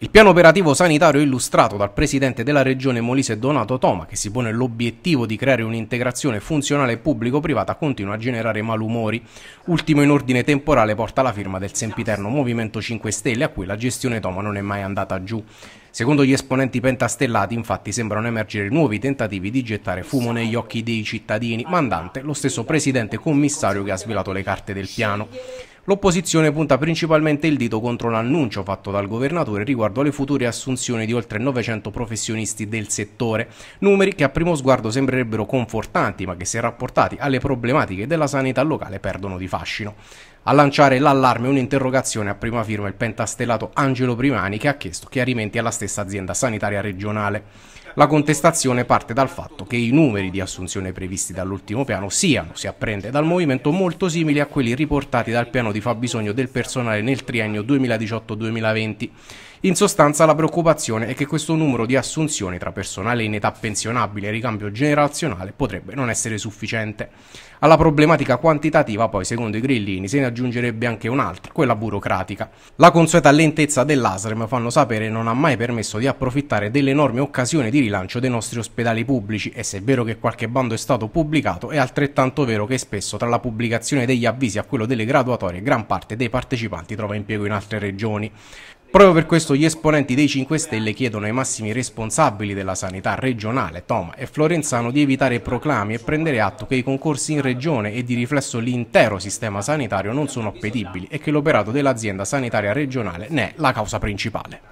Il piano operativo sanitario illustrato dal presidente della regione Molise Donato Toma, che si pone l'obiettivo di creare un'integrazione funzionale pubblico-privata, continua a generare malumori. Ultimo in ordine temporale porta la firma del sempiterno Movimento 5 Stelle, a cui la gestione Toma non è mai andata giù. Secondo gli esponenti pentastellati, infatti, sembrano emergere nuovi tentativi di gettare fumo negli occhi dei cittadini, mandante lo stesso presidente commissario che ha svelato le carte del piano. L'opposizione punta principalmente il dito contro l'annuncio fatto dal governatore riguardo alle future assunzioni di oltre 900 professionisti del settore, numeri che a primo sguardo sembrerebbero confortanti ma che se rapportati alle problematiche della sanità locale perdono di fascino a lanciare l'allarme un'interrogazione a prima firma il pentastellato Angelo Primani che ha chiesto chiarimenti alla stessa azienda sanitaria regionale. La contestazione parte dal fatto che i numeri di assunzione previsti dall'ultimo piano siano, si apprende dal movimento, molto simili a quelli riportati dal piano di fabbisogno del personale nel triennio 2018-2020. In sostanza la preoccupazione è che questo numero di assunzioni tra personale in età pensionabile e ricambio generazionale potrebbe non essere sufficiente. Alla problematica quantitativa poi, secondo i grillini, se ne aggiungerebbe anche un'altra, quella burocratica. La consueta lentezza dell'ASREM, fanno sapere, non ha mai permesso di approfittare dell'enorme occasione di rilancio dei nostri ospedali pubblici e se è vero che qualche bando è stato pubblicato, è altrettanto vero che spesso tra la pubblicazione degli avvisi a quello delle graduatorie gran parte dei partecipanti trova impiego in altre regioni. Proprio per questo gli esponenti dei 5 Stelle chiedono ai massimi responsabili della sanità regionale, Toma e Florenzano, di evitare proclami e prendere atto che i concorsi in regione e di riflesso l'intero sistema sanitario non sono appetibili e che l'operato dell'azienda sanitaria regionale ne è la causa principale.